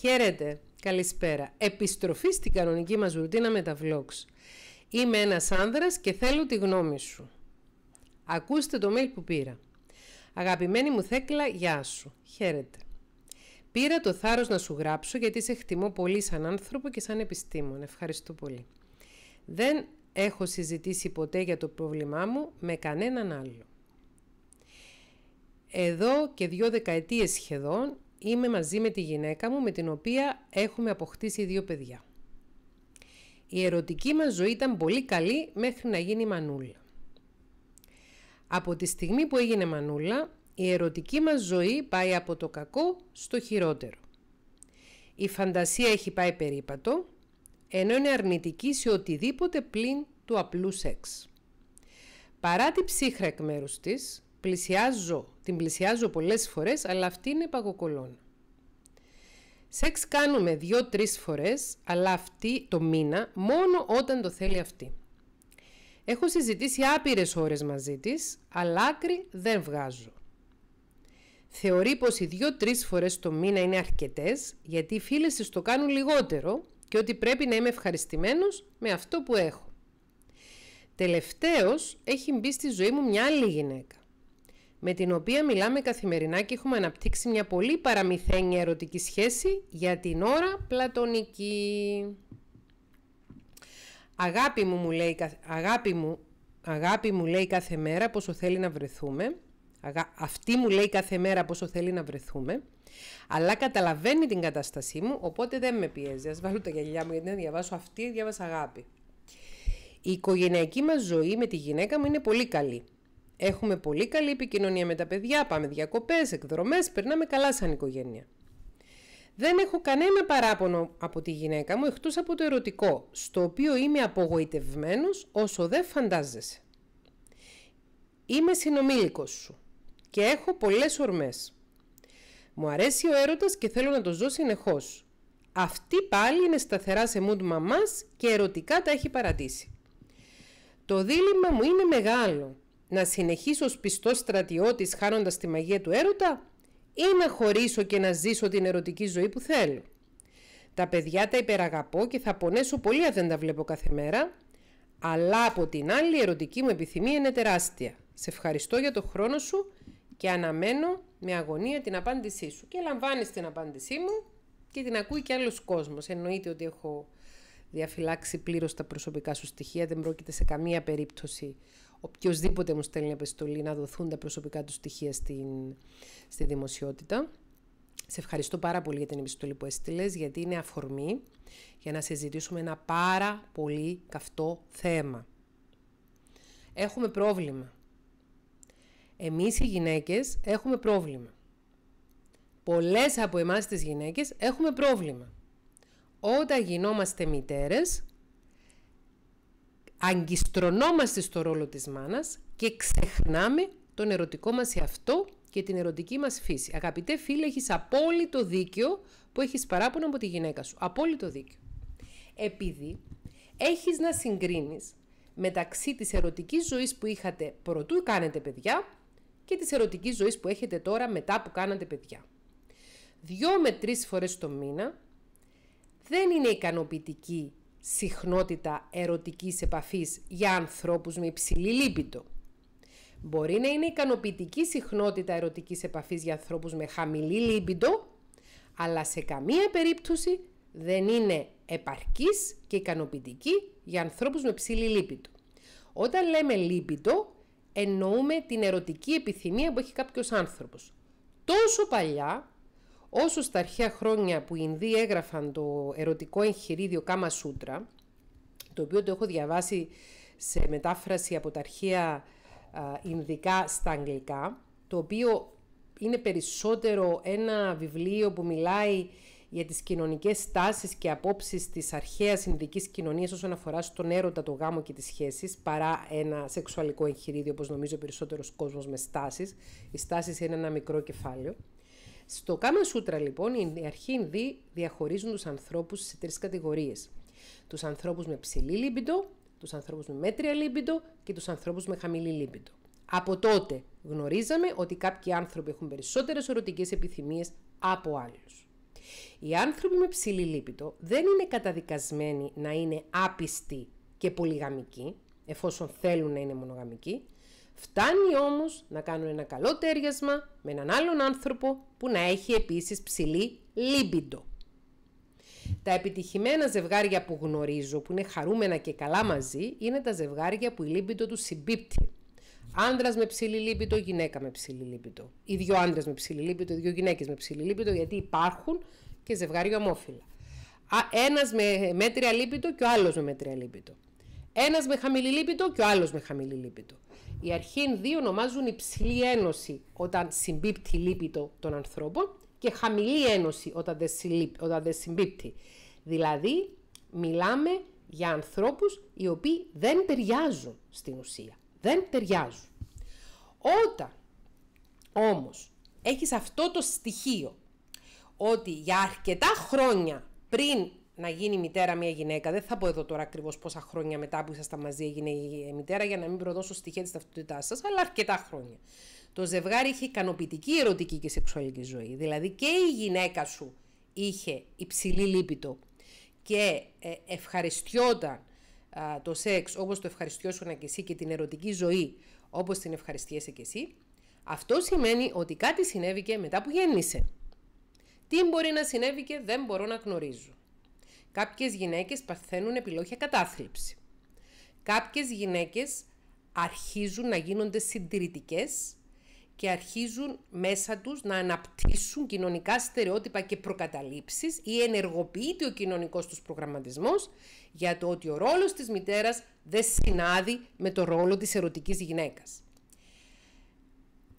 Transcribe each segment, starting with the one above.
Χαίρετε, καλησπέρα. Επιστροφή στην κανονική μας ρουτίνα με τα vlogs. Είμαι ένας άνδρας και θέλω τη γνώμη σου. Ακούστε το mail που πήρα. Αγαπημένη μου Θέκλα, γεια σου. Χαίρετε. Πήρα το θάρρος να σου γράψω γιατί σε χτιμώ πολύ σαν άνθρωπο και σαν επιστήμον. Ευχαριστώ πολύ. Δεν έχω συζητήσει ποτέ για το πρόβλημά μου με κανέναν άλλο. Εδώ και δύο δεκαετίες σχεδόν Είμαι μαζί με τη γυναίκα μου με την οποία έχουμε αποκτήσει δύο παιδιά. Η ερωτική μας ζωή ήταν πολύ καλή μέχρι να γίνει μανούλα. Από τη στιγμή που έγινε μανούλα, η ερωτική μας ζωή πάει από το κακό στο χειρότερο. Η φαντασία έχει πάει περίπατο, ενώ είναι αρνητική σε οτιδήποτε πλην του απλού σεξ. Παρά την ψύχρα εκ μέρους της, πλησιάζω, την πλησιάζω πολλές φορές, αλλά αυτή είναι παγκοκολόνα Σεξ κάνουμε δύο-τρεις φορές, αλλά αυτή το μήνα μόνο όταν το θέλει αυτή. Έχω συζητήσει άπειρες ώρες μαζί της, αλλά άκρη δεν βγάζω. Θεωρεί πως οι δύο-τρεις φορές το μήνα είναι αρκετές, γιατί οι φίλες της το κάνουν λιγότερο και ότι πρέπει να είμαι ευχαριστημένος με αυτό που έχω. Τελευταίος έχει μπει στη ζωή μου μια άλλη γυναίκα με την οποία μιλάμε καθημερινά και έχουμε αναπτύξει μια πολύ παραμυθένια ερωτική σχέση για την ώρα πλατωνική. Αγάπη μου, μου λέει, αγάπη μου, αγάπη μου λέει κάθε μέρα πόσο θέλει να βρεθούμε. Αυτή μου λέει κάθε μέρα πόσο θέλει να βρεθούμε. Αλλά καταλαβαίνει την κατάστασή μου, οπότε δεν με πιέζει. Ας βάλω τα γυαλιά μου γιατί να διαβάσω αυτή, διάβασα αγάπη. Η οικογενειακή μας ζωή με τη γυναίκα μου είναι πολύ καλή. Έχουμε πολύ καλή επικοινωνία με τα παιδιά, πάμε διακοπές, εκδρομές, περνάμε καλά σαν οικογένεια. Δεν έχω κανένα παράπονο από τη γυναίκα μου εκτός από το ερωτικό, στο οποίο είμαι απογοητευμένος όσο δεν φαντάζεσαι. Είμαι συνομήλικος σου και έχω πολλές ορμές. Μου αρέσει ο έρωτας και θέλω να το ζω συνεχώς. Αυτή πάλι είναι σταθερά σε mood μαμάς και ερωτικά τα έχει παρατήσει. Το δίλημα μου είναι μεγάλο να συνεχίσω ως πιστός στρατιώτης χάνοντας τη μαγεία του έρωτα ή να χωρίσω και να ζήσω την ερωτική ζωή που θέλω. Τα παιδιά τα υπεραγαπώ και θα πονέσω πολύ αν δεν τα βλέπω κάθε μέρα, αλλά από την άλλη η ερωτική μου επιθυμία είναι τεράστια. Σε ευχαριστώ για το χρόνο σου και αναμένω με αγωνία την απάντησή σου. Και λαμβάνεις την απάντησή μου και την ακούει και άλλος κόσμος. Εννοείται ότι έχω διαφυλάξει πλήρως τα προσωπικά σου στοιχεία, δεν πρόκειται σε καμία περίπτωση οποιοδήποτε μου στέλνει επιστολή να δοθούν τα προσωπικά του στοιχεία στην, στη δημοσιότητα. Σε ευχαριστώ πάρα πολύ για την επιστολή που έστειλες, γιατί είναι αφορμή για να συζητήσουμε ένα πάρα πολύ καυτό θέμα. Έχουμε πρόβλημα. Εμείς οι γυναίκες έχουμε πρόβλημα. Πολλές από εμάς τις γυναίκες έχουμε πρόβλημα. Όταν γινόμαστε μητέρες, αγκιστρωνόμαστε στο ρόλο της μάνας και ξεχνάμε τον ερωτικό μας εαυτό και την ερωτική μας φύση. Αγαπητέ φίλε, έχεις απόλυτο δίκιο που έχεις παράπονο από τη γυναίκα σου. Απόλυτο δίκιο. Επειδή έχεις να συγκρίνεις μεταξύ της ερωτικής ζωής που είχατε πρωτού κάνετε παιδιά και της ερωτικής ζωής που έχετε τώρα μετά που κάνατε παιδιά. Δυο με τρεις φορές το μήνα δεν είναι ικανοποιητική συχνότητα ερωτικής επαφής για ανθρώπους με υψηλή λίπητο. Μπορεί να είναι ικανοποιητική συχνότητα ερωτικής επαφής για ανθρώπους με χαμηλή λίπητο, αλλά σε καμία περίπτωση δεν είναι επαρκής και ικανοποιητική για ανθρώπους με ψηλή λίπητο. Όταν λέμε λίπητο, εννοούμε την ερωτική επιθυμία που έχει κάποιος άνθρωπος. Τόσο παλιά Όσο στα αρχαία χρόνια που οι Ινδοί έγραφαν το ερωτικό εγχειρίδιο Κάμα Σούτρα, το οποίο το έχω διαβάσει σε μετάφραση από τα αρχαία Ινδικά στα Αγγλικά, το οποίο είναι περισσότερο ένα βιβλίο που μιλάει για τις κοινωνικές τάσεις και απόψεις της αρχαίας Ινδικής κοινωνίας όσον αφορά στον έρωτα, το γάμο και τις σχέσεις, παρά ένα σεξουαλικό εγχειρίδιο, όπως νομίζω περισσότερος κόσμος με στάσεις. Οι στάσεις είναι ένα μικρό κεφάλαιο. Στο Κάμα Σούτρα, λοιπόν, οι αρχήν Ινδοί διαχωρίζουν τους ανθρώπους σε τρεις κατηγορίες. Τους ανθρώπους με ψηλή λίμπιντο, τους ανθρώπους με μέτρια λίμπιντο και τους ανθρώπους με χαμηλή λίμπιντο. Από τότε γνωρίζαμε ότι κάποιοι άνθρωποι έχουν περισσότερες ερωτικές επιθυμίες από άλλους. Οι άνθρωποι με ψηλή λίπητο δεν είναι καταδικασμένοι να είναι άπιστοι και πολυγαμικοί, εφόσον θέλουν να είναι μονογαμικοί, Φτάνει όμως να κάνουν ένα καλό τέριασμα με έναν άλλον άνθρωπο που να έχει επίσης ψηλή λίμπιντο. Τα επιτυχημένα ζευγάρια που γνωρίζω, που είναι χαρούμενα και καλά μαζί, είναι τα ζευγάρια που η λίμπιντο τους συμπίπτει. Άντρας με ψηλή λίπητο, γυναίκα με ψηλή λίπητο. Οι δύο άντρες με ψηλή λίπητο, δύο γυναίκες με ψηλή λίπητο, γιατί υπάρχουν και ζευγάρια ομόφυλα. Ένας με μέτρια λίπητο και ο άλλος με μέτρια λίπητο. Ένας με χαμηλή λίπητο και ο άλλος με χαμηλή λίπητο. Οι αρχήν δύο ονομάζουν υψηλή ένωση όταν συμπίπτει λίπητο των ανθρώπων και χαμηλή ένωση όταν δεν, συμπίπτει. Δηλαδή, μιλάμε για ανθρώπους οι οποίοι δεν ταιριάζουν στην ουσία. Δεν ταιριάζουν. Όταν όμως έχεις αυτό το στοιχείο ότι για αρκετά χρόνια πριν να γίνει μητέρα μια γυναίκα. Δεν θα πω εδώ τώρα ακριβώς πόσα χρόνια μετά που ήσασταν μαζί έγινε η μητέρα, για να μην προδώσω στοιχεία της ταυτότητάς σας, αλλά αρκετά χρόνια. Το ζευγάρι είχε ικανοποιητική ερωτική και σεξουαλική ζωή. Δηλαδή και η γυναίκα σου είχε υψηλή λύπητο και ε, ευχαριστιόταν το σεξ όπως το ευχαριστιώσουν και εσύ και την ερωτική ζωή όπως την ευχαριστιέσαι και εσύ, αυτό σημαίνει ότι κάτι συνέβηκε μετά που γέννησε. Τι μπορεί να συνέβηκε δεν μπορώ να γνωρίζω. Κάποιες γυναίκες παθαίνουν επιλόγια κατάθλιψη. Κάποιες γυναίκες αρχίζουν να γίνονται συντηρητικές και αρχίζουν μέσα τους να αναπτύσσουν κοινωνικά στερεότυπα και προκαταλήψεις ή ενεργοποιείται ο κοινωνικός τους προγραμματισμός για το ότι ο ρόλος της μητέρας δεν συνάδει με το ρόλο της ερωτικής γυναίκας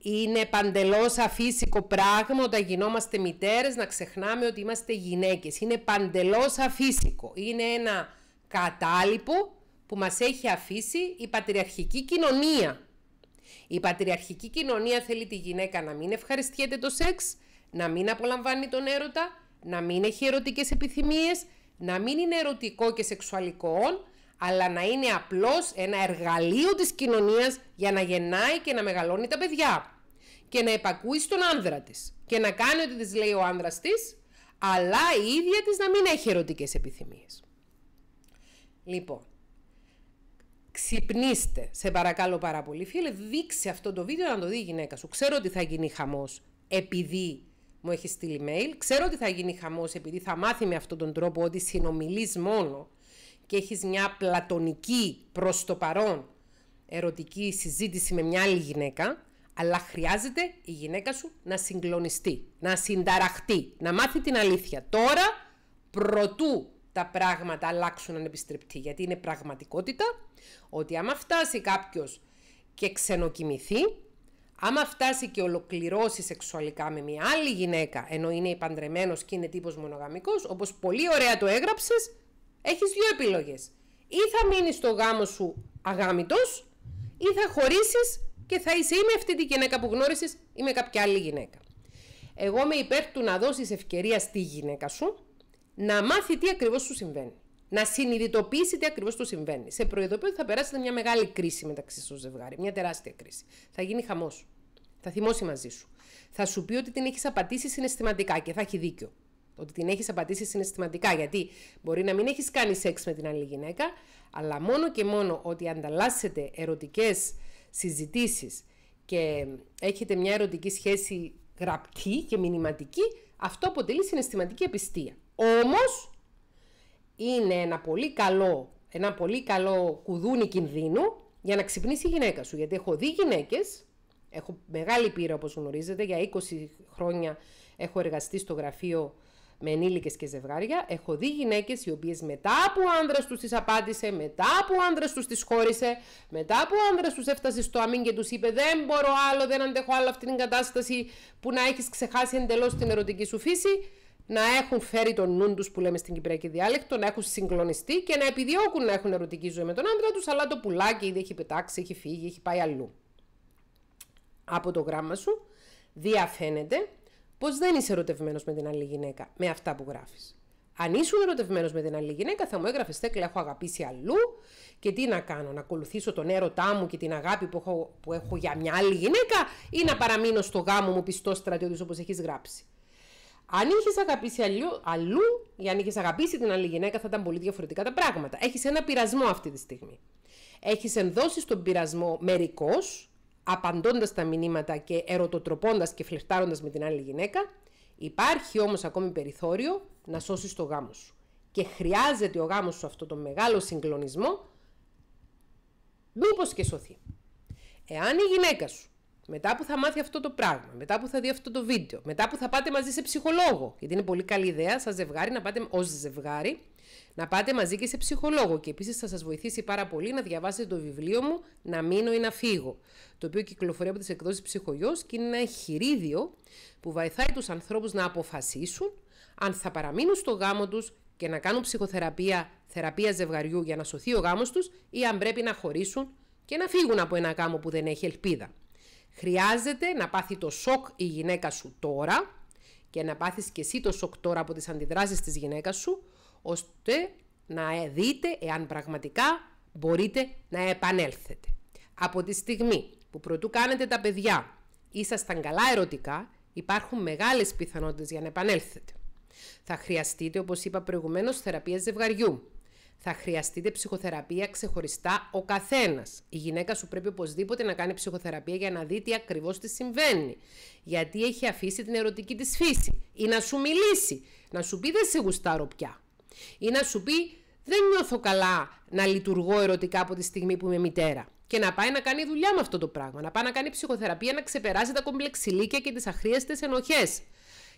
είναι παντελώς αφύσικο πράγμα όταν γινόμαστε μητέρες να ξεχνάμε ότι είμαστε γυναίκες. Είναι παντελώς αφύσικο. Είναι ένα κατάλοιπο που μας έχει αφήσει η πατριαρχική κοινωνία. Η πατριαρχική κοινωνία θέλει τη γυναίκα να μην ευχαριστιέται το σεξ, να μην απολαμβάνει τον έρωτα, να μην έχει ερωτικές επιθυμίες, να μην είναι ερωτικό και σεξουαλικό, αλλά να είναι απλώς ένα εργαλείο της κοινωνίας για να γεννάει και να μεγαλώνει τα παιδιά και να επακούει στον άνδρα της και να κάνει ό,τι της λέει ο άνδρας της, αλλά η ίδια της να μην έχει ερωτικές επιθυμίες. Λοιπόν, ξυπνήστε, σε παρακαλώ πάρα πολύ. Φίλε, δείξε αυτό το βίντεο να το δει η γυναίκα σου. Ξέρω ότι θα γίνει χαμός επειδή μου έχεις στείλει mail. Ξέρω ότι θα γίνει χαμός επειδή θα μάθει με αυτόν τον τρόπο ότι συνομιλείς μόνο και έχεις μια πλατωνική προς το παρόν ερωτική συζήτηση με μια άλλη γυναίκα, αλλά χρειάζεται η γυναίκα σου να συγκλονιστεί, να συνταραχτεί, να μάθει την αλήθεια. Τώρα, προτού τα πράγματα αλλάξουν επιστρεπτεί, γιατί είναι πραγματικότητα ότι άμα φτάσει κάποιος και ξενοκοιμηθεί, άμα φτάσει και ολοκληρώσει σεξουαλικά με μια άλλη γυναίκα, ενώ είναι υπαντρεμένος και είναι τύπος μονογαμικός, όπως πολύ ωραία το έγραψες, έχεις δύο επιλογές. Ή θα μείνεις στο γάμο σου αγάμητο, ή θα χωρίσεις και θα είσαι ή με αυτή τη γυναίκα που γνώρισες ή με κάποια άλλη γυναίκα. Εγώ είμαι υπέρ του να δώσεις ευκαιρία στη γυναίκα σου να μάθει τι ακριβώς σου συμβαίνει. Να συνειδητοποιήσει τι ακριβώς του συμβαίνει. Σε προειδοποιώ ότι θα περάσετε μια μεγάλη κρίση μεταξύ σου ζευγάρι. Μια τεράστια κρίση. Θα γίνει χαμός. Θα θυμώσει μαζί σου. Θα σου πει ότι την έχεις απατήσει συναισθηματικά και θα έχει δίκιο. Ότι την έχεις απαντήσει συναισθηματικά. Γιατί μπορεί να μην έχεις κάνει σεξ με την άλλη γυναίκα, αλλά μόνο και μόνο ότι ανταλλάσσετε ερωτικές συζητήσεις και έχετε μια ερωτική σχέση γραπτή και μηνυματική, αυτό αποτελεί συναισθηματική επιστία. Όμως, είναι ένα πολύ καλό, ένα πολύ καλό κουδούνι κινδύνου για να ξυπνήσει η γυναίκα σου. Γιατί έχω δει γυναίκες, έχω μεγάλη πείρα όπως γνωρίζετε, για 20 χρόνια έχω εργαστεί στο γραφείο με ενήλικες και ζευγάρια, έχω δει γυναίκες οι οποίες μετά που ο άνδρας τους τις απάντησε, μετά που ο άνδρας τους τις χώρισε, μετά που ο άνδρας τους έφτασε στο αμήν και τους είπε δεν μπορώ άλλο, δεν αντέχω άλλο αυτή την κατάσταση που να έχεις ξεχάσει εντελώς την ερωτική σου φύση, να έχουν φέρει τον νου τους που λέμε στην Κυπριακή διάλεκτο, να έχουν συγκλονιστεί και να επιδιώκουν να έχουν ερωτική ζωή με τον άντρα τους, αλλά το πουλάκι ήδη έχει πετάξει, έχει φύγει, έχει πάει αλλού. Από το γράμμα σου διαφαίνεται πω δεν είσαι ερωτευμένος με την άλλη γυναίκα, με αυτά που γράφεις. Αν ήσουν ερωτευμένος με την άλλη γυναίκα, θα μου έγραφες τέκλα, έχω αγαπήσει αλλού και τι να κάνω, να ακολουθήσω τον έρωτά μου και την αγάπη που έχω, για μια άλλη γυναίκα ή να παραμείνω στο γάμο μου πιστός στρατιώτης όπως έχεις γράψει. Αν είχες αγαπήσει αλλού, αλλού ή αν είχες αγαπήσει την άλλη γυναίκα, θα ήταν πολύ διαφορετικά τα πράγματα. Έχεις ένα πειρασμό αυτή τη στιγμή. Έχεις ενδώσει τον πειρασμό μερικό απαντώντας τα μηνύματα και ερωτοτροπώντας και φλερτάροντας με την άλλη γυναίκα, υπάρχει όμως ακόμη περιθώριο να σώσεις το γάμο σου. Και χρειάζεται ο γάμος σου αυτό το μεγάλο συγκλονισμό, μήπως και σωθεί. Εάν η γυναίκα σου μετά που θα μάθει αυτό το πράγμα, μετά που θα δει αυτό το βίντεο, μετά που θα πάτε μαζί σε ψυχολόγο, γιατί είναι πολύ καλή ιδέα σαν ζευγάρι να πάτε ως ζευγάρι να πάτε μαζί και σε ψυχολόγο και επίσης θα σας βοηθήσει πάρα πολύ να διαβάσετε το βιβλίο μου Να μείνω ή να φύγω, το οποίο κυκλοφορεί από τις εκδόσεις Ψυχογειό και είναι ένα εγχειρίδιο που βοηθάει τους ανθρώπους να αποφασίσουν αν θα παραμείνουν στο γάμο τους και να κάνουν ψυχοθεραπεία, θεραπεία ζευγαριού για να σωθεί ο γάμος τους ή αν πρέπει να χωρίσουν και να φύγουν από ένα γάμο που δεν έχει ελπίδα. Χρειάζεται να πάθει το σοκ η γυναίκα σου τώρα και να πάθεις και εσύ το σοκ τώρα από τις αντιδράσεις της γυναίκας σου, ώστε να δείτε εάν πραγματικά μπορείτε να επανέλθετε. Από τη στιγμή που προτού κάνετε τα παιδιά ήσασταν καλά ερωτικά, υπάρχουν μεγάλες πιθανότητες για να επανέλθετε. Θα χρειαστείτε, όπως είπα προηγουμένως, θεραπεία ζευγαριού. Θα χρειαστείτε ψυχοθεραπεία ξεχωριστά ο καθένας. Η γυναίκα σου πρέπει οπωσδήποτε να κάνει ψυχοθεραπεία για να δει τι ακριβώς της συμβαίνει. Γιατί έχει αφήσει την ερωτική της φύση. Ή να σου μιλήσει, να σου πει δεν σε γουστάρω πια. Ή να σου πει δεν νιώθω καλά να λειτουργώ ερωτικά από τη στιγμή που είμαι μητέρα. Και να πάει να κάνει δουλειά με αυτό το πράγμα. Να πάει να κάνει ψυχοθεραπεία, να ξεπεράσει τα κομπλεξιλίκια και τις αχρίαστες ενοχές.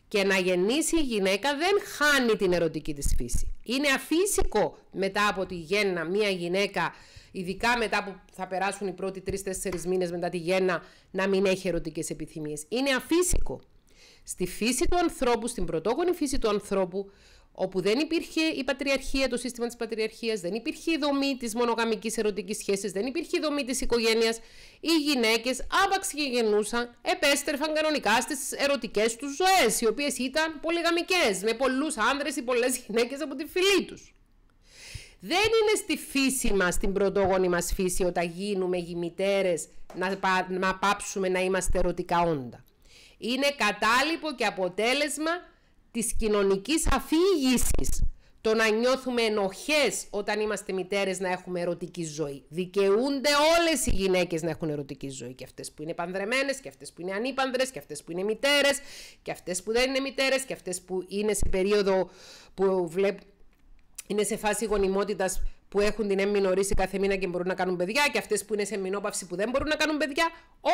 Και να γεννήσει η γυναίκα δεν χάνει την ερωτική της φύση. Είναι αφύσικο μετά από τη γέννα μια γυναίκα, ειδικά μετά που θα περάσουν οι πρώτοι τρει-τέσσερι μήνες μετά τη γέννα, να μην έχει ερωτικές επιθυμίες. Είναι αφύσικο. Στη φύση του ανθρώπου, στην πρωτόγονη φύση του ανθρώπου, όπου δεν υπήρχε η πατριαρχία, το σύστημα της πατριαρχίας, δεν υπήρχε η δομή της μονογαμικής ερωτικής σχέσης, δεν υπήρχε η δομή της οικογένειας. Οι γυναίκες άπαξ και γεννούσαν, επέστρεφαν κανονικά στις ερωτικές τους ζωές, οι οποίες ήταν πολυγαμικές, με πολλούς άνδρες ή πολλές γυναίκες από τη φυλή τους. Δεν είναι στη φύση μας, στην πρωτόγονη μας φύση, όταν γίνουμε γημητέρες, να, να πάψουμε να είμαστε ερωτικά όντα. Είναι κατάλοιπο και αποτέλεσμα της κοινωνικής αφήγησης το να νιώθουμε ενοχές όταν είμαστε μητέρες να έχουμε ερωτική ζωή. Δικαιούνται όλες οι γυναίκες να έχουν ερωτική ζωή και αυτές που είναι πανδρεμένες και αυτές που είναι ανήπανδρες και αυτές που είναι μητέρες και αυτές που δεν είναι μητέρες και αυτές που είναι σε περίοδο που βλέπ... είναι σε φάση γονιμότητας που έχουν την εμμηνορήση κάθε μήνα και μπορούν να κάνουν παιδιά και αυτές που είναι σε μηνόπαυση που δεν μπορούν να κάνουν παιδιά.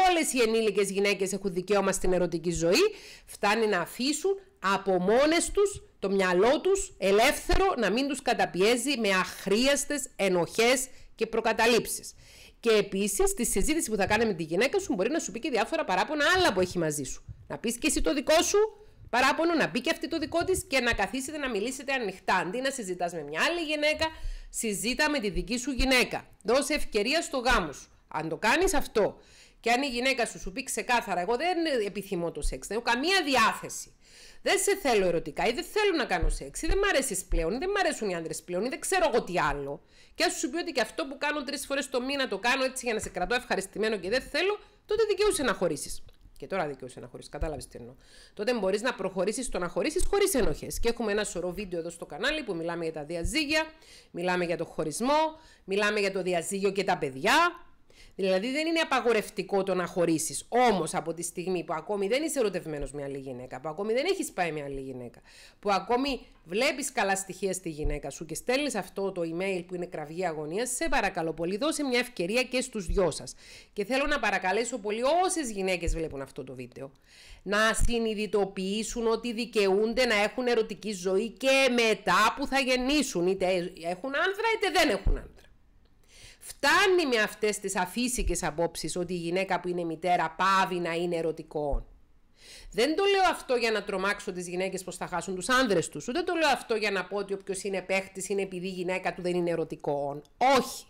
Όλες οι ενήλικες γυναίκες έχουν δικαίωμα στην ερωτική ζωή. Φτάνει να αφήσουν από μόνες τους το μυαλό τους ελεύθερο να μην τους καταπιέζει με αχρίαστες ενοχές και προκαταλήψεις. Και επίσης, στη συζήτηση που θα κάνει με τη γυναίκα σου, μπορεί να σου πει και διάφορα παράπονα άλλα που έχει μαζί σου. Να πεις και εσύ το δικό σου παράπονο, να πει και αυτή το δικό της και να καθίσετε να μιλήσετε ανοιχτά. Αντί να συζητάς με μια άλλη γυναίκα, συζήτα με τη δική σου γυναίκα. Δώσε ευκαιρία στο γάμο σου. Αν το κάνεις αυτό και αν η γυναίκα σου σου πει ξεκάθαρα, εγώ δεν επιθυμώ το σεξ, δεν έχω καμία διάθεση. Δεν σε θέλω ερωτικά ή δεν θέλω να κάνω σεξ ή δεν μ' αρέσεις πλέον ή δεν μ' αρέσουν οι άντρε πλέον ή δεν ξέρω εγώ τι άλλο. Και αν σου πει ότι και αυτό που κάνω τρεις φορές το μήνα το κάνω έτσι για να σε κρατώ ευχαριστημένο και δεν θέλω, τότε δικαιούσε να χωρίσεις. Και τώρα δικαιούσε να χωρίσεις, κατάλαβες τι εννοώ. Τότε μπορείς να προχωρήσεις στο να χωρίσεις χωρίς ενοχές. Και έχουμε ένα σωρό βίντεο εδώ στο κανάλι που μιλάμε για τα διαζύγια, μιλάμε για το χωρισμό, μιλάμε για το διαζύγιο και τα παιδιά. Δηλαδή δεν είναι απαγορευτικό το να χωρίσεις. Όμως από τη στιγμή που ακόμη δεν είσαι ερωτευμένος με άλλη γυναίκα, που ακόμη δεν έχεις πάει με άλλη γυναίκα, που ακόμη βλέπεις καλά στοιχεία στη γυναίκα σου και στέλνεις αυτό το email που είναι κραυγή αγωνίας, σε παρακαλώ πολύ, δώσε μια ευκαιρία και στους δυο σας. Και θέλω να παρακαλέσω πολύ όσες γυναίκες βλέπουν αυτό το βίντεο να συνειδητοποιήσουν ότι δικαιούνται να έχουν ερωτική ζωή και μετά που θα γεννήσουν. Είτε έχουν άνδρα είτε δεν έχουν άνδρα. Φτάνει με αυτές τις αφύσικες απόψεις ότι η γυναίκα που είναι μητέρα πάβει να είναι ερωτικό. Δεν το λέω αυτό για να τρομάξω τις γυναίκες πως θα χάσουν τους άνδρες τους. Ούτε το λέω αυτό για να πω ότι όποιος είναι παίχτης είναι επειδή η γυναίκα του δεν είναι ερωτικό. Όχι.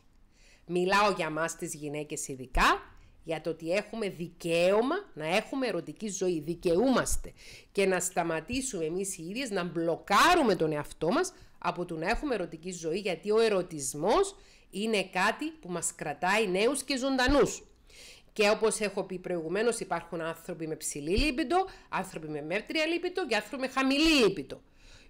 Μιλάω για μας τις γυναίκες ειδικά, για το ότι έχουμε δικαίωμα να έχουμε ερωτική ζωή, δικαιούμαστε και να σταματήσουμε εμείς οι ίδιες να μπλοκάρουμε τον εαυτό μας από το να έχουμε ερωτική ζωή, γιατί ο ερωτισμός είναι κάτι που μας κρατάει νέους και ζωντανούς. Και όπως έχω πει προηγουμένως υπάρχουν άνθρωποι με ψηλή λίπητο, άνθρωποι με μέτρια λίπητο και άνθρωποι με χαμηλή λίπητο.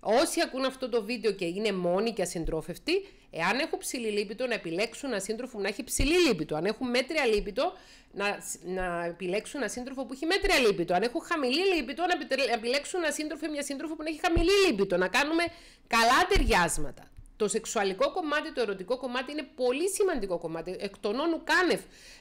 Όσοι ακούν αυτό το βίντεο και είναι μόνοι και ασυντρόφευτοι, εάν έχουν ψηλή λίπητο, να επιλέξουν ένα σύντροφο που να έχει ψηλή λίπητο. Αν έχουν μέτρια λίπητο, να, να επιλέξουν ένα σύντροφο που έχει μέτρια λίπητο. Αν έχουν χαμηλή λίπητο, να επιλέξουν ένα σύντροφο ή μια σύντροφο που να έχει χαμηλή λίπητο. Να κάνουμε καλά ταιριάσματα. Το σεξουαλικό κομμάτι, το ερωτικό κομμάτι είναι πολύ σημαντικό κομμάτι. Εκ των όνων κάνευ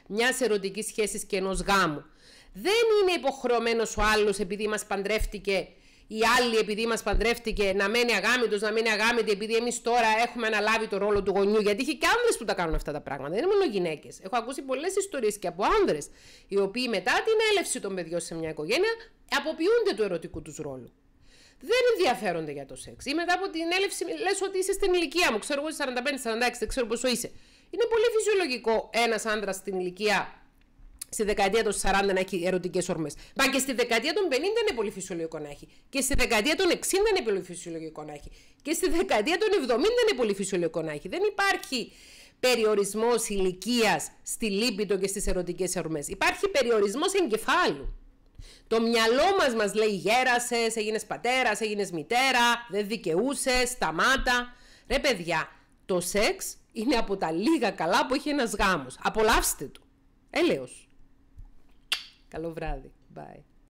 μιας ερωτικής σχέσης και ενός γάμου. Δεν είναι υποχρεωμένος ο άλλος επειδή μας παντρεύτηκε η άλλη επειδή μας παντρεύτηκε να μένει αγάμητο, να μένει αγάμητη, επειδή εμείς τώρα έχουμε αναλάβει το ρόλο του γονιού. Γιατί είχε και άνδρες που τα κάνουν αυτά τα πράγματα. Δεν είναι μόνο γυναίκες. Έχω ακούσει πολλές ιστορίες και από άνδρες, οι οποίοι μετά την έλευση των παιδιών σε μια οικογένεια αποποιούνται του ερωτικού τους ρόλου δεν ενδιαφέρονται για το σεξ. Ή μετά από την έλευση, λες ότι είσαι στην ηλικία μου, ξέρω εγώ 45-46, δεν ξέρω πόσο είσαι. Είναι πολύ φυσιολογικό ένας άντρα στην ηλικία στη δεκαετία των 40 να έχει ερωτικές ορμές. Μα και στη δεκαετία των 50 είναι πολύ φυσιολογικό να έχει. Και στη δεκαετία των 60 είναι πολύ φυσιολογικό να έχει. Και στη δεκαετία των 70 είναι πολύ φυσιολογικό να έχει. Δεν υπάρχει περιορισμός ηλικίας στη λίπητο και στις ερωτικές ορμές. Υπάρχει περιορισμός εγκεφάλου. Το μυαλό μας μας λέει γέρασες, έγινες πατέρας, έγινες μητέρα, δεν δικαιούσες, σταμάτα. Ρε παιδιά, το σεξ είναι από τα λίγα καλά που έχει ένας γάμος. Απολαύστε το. Έλεος. Καλό βράδυ. Bye.